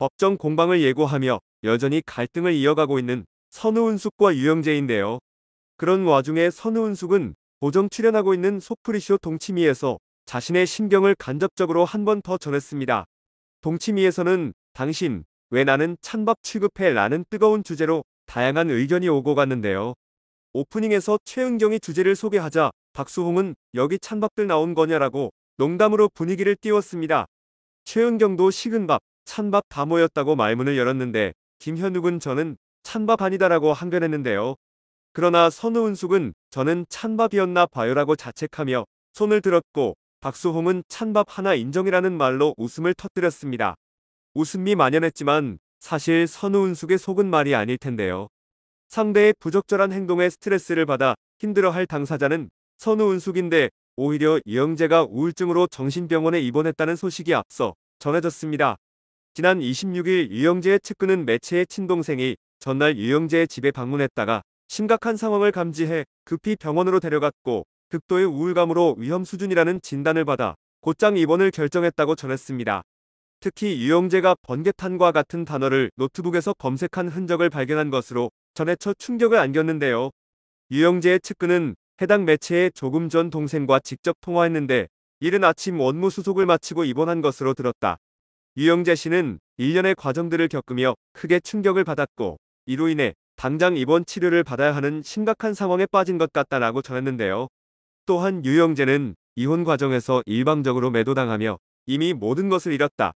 법정 공방을 예고하며 여전히 갈등을 이어가고 있는 선우은숙과 유영재인데요. 그런 와중에 선우은숙은 고정 출연하고 있는 소프리쇼 동치미에서 자신의 신경을 간접적으로 한 번 더 전했습니다. 동치미에서는 당신, 왜 나는 찬밥 취급해 라는 뜨거운 주제로 다양한 의견이 오고 갔는데요. 오프닝에서 최은경이 주제를 소개하자 박수홍은 여기 찬밥들 나온 거냐라고 농담으로 분위기를 띄웠습니다. 최은경도 식은 밥, 찬밥 다 모였다고 말문을 열었는데 김현욱은 저는 찬밥 아니다라고 항변했는데요. 그러나 선우은숙은 저는 찬밥이었나 봐요라고 자책하며 손을 들었고 박수홍은 찬밥 하나 인정이라는 말로 웃음을 터뜨렸습니다. 웃음이 만연했지만 사실 선우은숙의 속은 말이 아닐 텐데요. 상대의 부적절한 행동에 스트레스를 받아 힘들어할 당사자는 선우은숙인데 오히려 이영재가 우울증으로 정신병원에 입원했다는 소식이 앞서 전해졌습니다. 지난 26일 유영재의 측근은 매체의 친동생이 전날 유영재의 집에 방문했다가 심각한 상황을 감지해 급히 병원으로 데려갔고 극도의 우울감으로 위험 수준이라는 진단을 받아 곧장 입원을 결정했다고 전했습니다. 특히 유영재가 번개탄과 같은 단어를 노트북에서 검색한 흔적을 발견한 것으로 전해처 충격을 안겼는데요. 유영재의 측근은 해당 매체에 조금 전 동생과 직접 통화했는데 이른 아침 원무 수속을 마치고 입원한 것으로 들었다. 유영재 씨는 일련의 과정들을 겪으며 크게 충격을 받았고 이로 인해 당장 입원 치료를 받아야 하는 심각한 상황에 빠진 것 같다라고 전했는데요. 또한 유영재는 이혼 과정에서 일방적으로 매도당하며 이미 모든 것을 잃었다.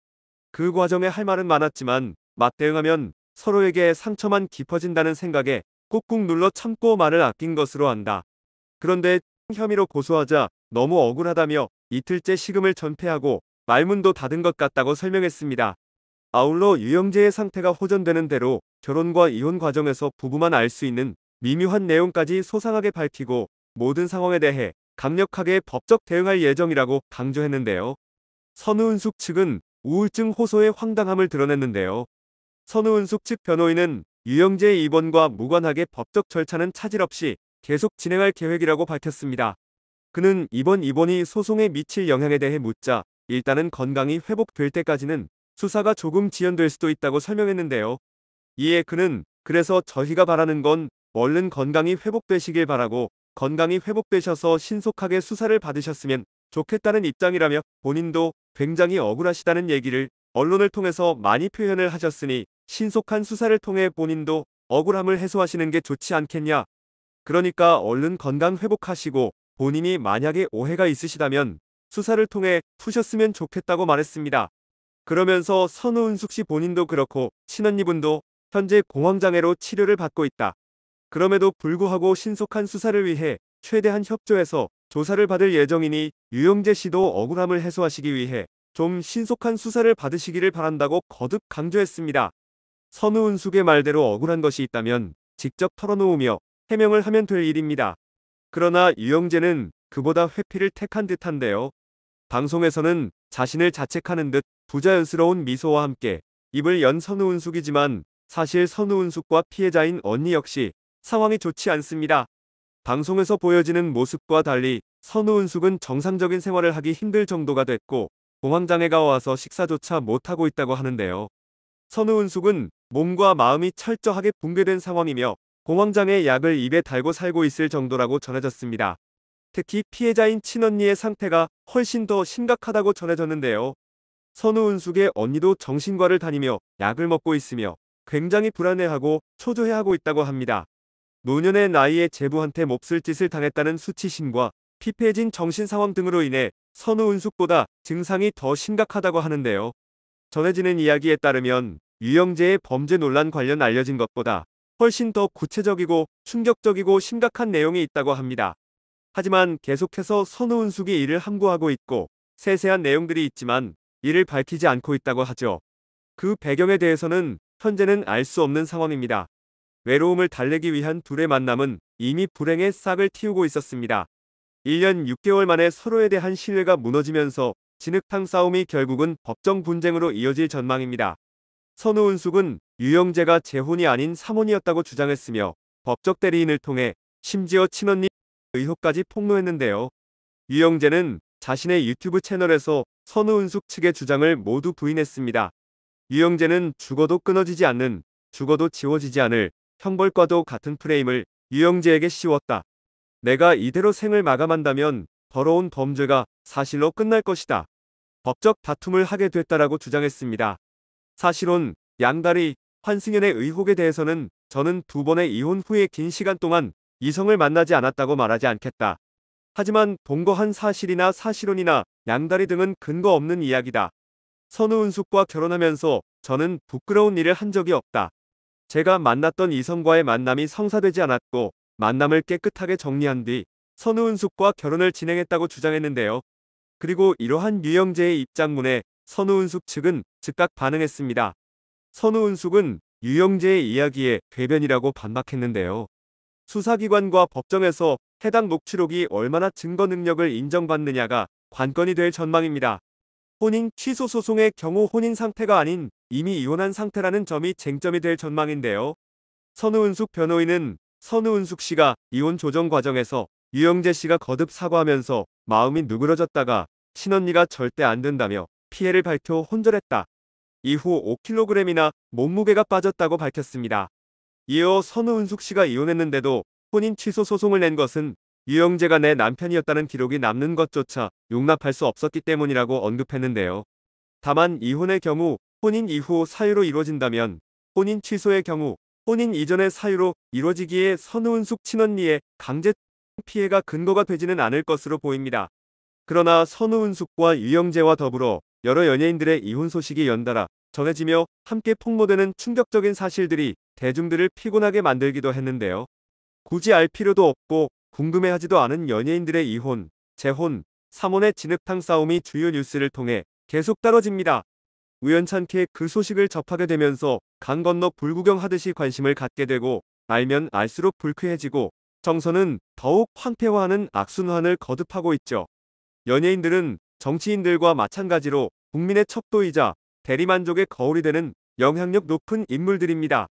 그 과정에 할 말은 많았지만 맞대응하면 서로에게 상처만 깊어진다는 생각에 꾹꾹 눌러 참고 말을 아낀 것으로 안다. 그런데 혐의로 고소하자 너무 억울하다며 이틀째 식음을 전폐하고 말문도 닫은 것 같다고 설명했습니다. 아울러 유영재의 상태가 호전되는 대로 결혼과 이혼 과정에서 부부만 알 수 있는 미묘한 내용까지 소상하게 밝히고 모든 상황에 대해 강력하게 법적 대응할 예정이라고 강조했는데요. 선우은숙 측은 우울증 호소의 황당함을 드러냈는데요. 선우은숙 측 변호인은 유영재의 입원과 무관하게 법적 절차는 차질 없이 계속 진행할 계획이라고 밝혔습니다. 그는 이번 입원이 소송에 미칠 영향에 대해 묻자 일단은 건강이 회복될 때까지는 수사가 조금 지연될 수도 있다고 설명했는데요. 이에 그는 그래서 저희가 바라는 건 얼른 건강이 회복되시길 바라고 건강이 회복되셔서 신속하게 수사를 받으셨으면 좋겠다는 입장이라며 본인도 굉장히 억울하시다는 얘기를 언론을 통해서 많이 표현을 하셨으니 신속한 수사를 통해 본인도 억울함을 해소하시는 게 좋지 않겠냐. 그러니까 얼른 건강 회복하시고 본인이 만약에 오해가 있으시다면 수사를 통해 푸셨으면 좋겠다고 말했습니다. 그러면서 선우은숙 씨 본인도 그렇고 친언니분도 현재 공황장애로 치료를 받고 있다. 그럼에도 불구하고 신속한 수사를 위해 최대한 협조해서 조사를 받을 예정이니 유영재 씨도 억울함을 해소하시기 위해 좀 신속한 수사를 받으시기를 바란다고 거듭 강조했습니다. 선우은숙의 말대로 억울한 것이 있다면 직접 털어놓으며 해명을 하면 될 일입니다. 그러나 유영재는 그보다 회피를 택한 듯한데요. 방송에서는 자신을 자책하는 듯 부자연스러운 미소와 함께 입을 연 선우은숙이지만 사실 선우은숙과 피해자인 언니 역시 상황이 좋지 않습니다. 방송에서 보여지는 모습과 달리 선우은숙은 정상적인 생활을 하기 힘들 정도가 됐고 공황장애가 와서 식사조차 못하고 있다고 하는데요. 선우은숙은 몸과 마음이 철저하게 붕괴된 상황이며 공황장애 약을 입에 달고 살고 있을 정도라고 전해졌습니다. 특히 피해자인 친언니의 상태가 훨씬 더 심각하다고 전해졌는데요. 선우은숙의 언니도 정신과를 다니며 약을 먹고 있으며 굉장히 불안해하고 초조해하고 있다고 합니다. 노년의 나이에 제부한테 몹쓸 짓을 당했다는 수치심과 피폐해진 정신 상황 등으로 인해 선우은숙보다 증상이 더 심각하다고 하는데요. 전해지는 이야기에 따르면 유영재의 범죄 논란 관련 알려진 것보다 훨씬 더 구체적이고 충격적이고 심각한 내용이 있다고 합니다. 하지만 계속해서 선우은숙이 이를 함구하고 있고 세세한 내용들이 있지만 이를 밝히지 않고 있다고 하죠. 그 배경에 대해서는 현재는 알 수 없는 상황입니다. 외로움을 달래기 위한 둘의 만남은 이미 불행의 싹을 틔우고 있었습니다. 1년 6개월 만에 서로에 대한 신뢰가 무너지면서 진흙탕 싸움이 결국은 법정 분쟁으로 이어질 전망입니다. 선우은숙은 유영재가 재혼이 아닌 사혼이었다고 주장했으며 법적 대리인을 통해 심지어 친언니 의혹까지 그 폭로했는데요. 유영재는 자신의 유튜브 채널에서 선우은숙 측의 주장을 모두 부인했습니다. 유영재는 죽어도 끊어지지 않는, 죽어도 지워지지 않을 형벌과도 같은 프레임을 유영재에게 씌웠다. 내가 이대로 생을 마감한다면 더러운 범죄가 사실로 끝날 것이다. 법적 다툼을 하게 됐다라고 주장했습니다. 사실은 양다리, 환승연의 의혹에 대해서는 저는 두 번의 이혼 후에 긴 시간 동안 이성을 만나지 않았다고 말하지 않겠다. 하지만 동거한 사실이나 사실혼이나 양다리 등은 근거 없는 이야기다. 선우은숙과 결혼하면서 저는 부끄러운 일을 한 적이 없다. 제가 만났던 이성과의 만남이 성사되지 않았고 만남을 깨끗하게 정리한 뒤 선우은숙과 결혼을 진행했다고 주장했는데요. 그리고 이러한 유영재의 입장문에 선우은숙 측은 즉각 반응했습니다. 선우은숙은 유영재의 이야기에 괴변이라고 반박했는데요. 수사기관과 법정에서 해당 녹취록이 얼마나 증거 능력을 인정받느냐가 관건이 될 전망입니다. 혼인 취소 소송의 경우 혼인 상태가 아닌 이미 이혼한 상태라는 점이 쟁점이 될 전망인데요. 선우은숙 변호인은 선우은숙 씨가 이혼 조정 과정에서 유영재 씨가 거듭 사과하면서 마음이 누그러졌다가 친언니가 절대 안 된다며 피해를 밝혀 혼절했다. 이후 5kg이나 몸무게가 빠졌다고 밝혔습니다. 이어 선우은숙 씨가 이혼했는데도 혼인 취소 소송을 낸 것은 유영재가 내 남편이었다는 기록이 남는 것조차 용납할 수 없었기 때문이라고 언급했는데요. 다만 이혼의 경우 혼인 이후 사유로 이루어진다면 혼인 취소의 경우 혼인 이전의 사유로 이루어지기에 선우은숙 친언니의 강제 피해가 근거가 되지는 않을 것으로 보입니다. 그러나 선우은숙과 유영재와 더불어 여러 연예인들의 이혼 소식이 연달아 전해지며 함께 폭로되는 충격적인 사실들이 대중들을 피곤하게 만들기도 했는데요. 굳이 알 필요도 없고 궁금해하지도 않은 연예인들의 이혼, 재혼, 사모의 진흙탕 싸움이 주요 뉴스를 통해 계속 떨어집니다 우연찮게 그 소식을 접하게 되면서 강 건너 불구경하듯이 관심을 갖게 되고 알면 알수록 불쾌해지고 정서는 더욱 황폐화하는 악순환을 거듭하고 있죠. 연예인들은 정치인들과 마찬가지로 국민의 척도이자 대리만족의 거울이 되는 영향력 높은 인물들입니다.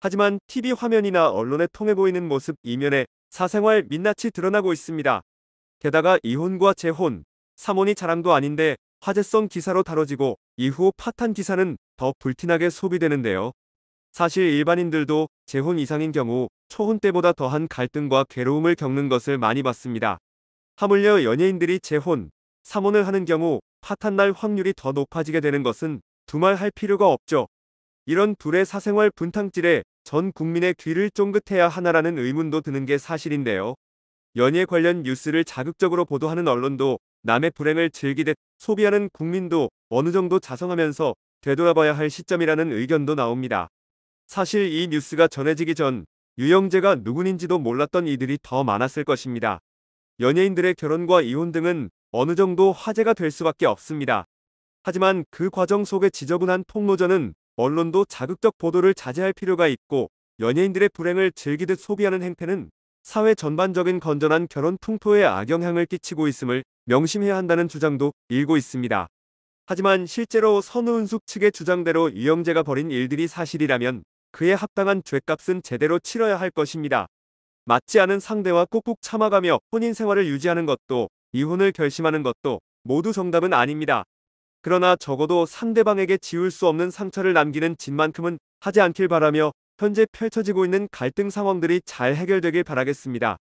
하지만 TV 화면이나 언론에 통해 보이는 모습 이면에 사생활 민낯이 드러나고 있습니다. 게다가 이혼과 재혼, 사모니 자랑도 아닌데 화제성 기사로 다뤄지고 이후 파탄 기사는 더 불티나게 소비되는데요. 사실 일반인들도 재혼 이상인 경우 초혼 때보다 더한 갈등과 괴로움을 겪는 것을 많이 봤습니다. 하물며 연예인들이 재혼, 사혼을 하는 경우 파탄날 확률이 더 높아지게 되는 것은 두말할 필요가 없죠. 이런 둘의 사생활 분탕질에 전 국민의 귀를 쫑긋해야 하나라는 의문도 드는 게 사실인데요. 연예 관련 뉴스를 자극적으로 보도하는 언론도 남의 불행을 즐기듯 소비하는 국민도 어느 정도 자성하면서 되돌아봐야 할 시점이라는 의견도 나옵니다. 사실 이 뉴스가 전해지기 전 유영재가 누구인지도 몰랐던 이들이 더 많았을 것입니다. 연예인들의 결혼과 이혼 등은 어느 정도 화제가 될 수밖에 없습니다. 하지만 그 과정 속의 지저분한 폭로전은 언론도 자극적 보도를 자제할 필요가 있고 연예인들의 불행을 즐기듯 소비하는 행태는 사회 전반적인 건전한 결혼 풍토에 악영향을 끼치고 있음을 명심해야 한다는 주장도 일고 있습니다. 하지만 실제로 선우은숙 측의 주장대로 이영재가 벌인 일들이 사실이라면 그에 합당한 죄값은 제대로 치러야 할 것입니다. 맞지 않은 상대와 꾹꾹 참아가며 혼인 생활을 유지하는 것도 이혼을 결심하는 것도 모두 정답은 아닙니다. 그러나 적어도 상대방에게 지울 수 없는 상처를 남기는 짓만큼은 하지 않길 바라며 현재 펼쳐지고 있는 갈등 상황들이 잘 해결되길 바라겠습니다.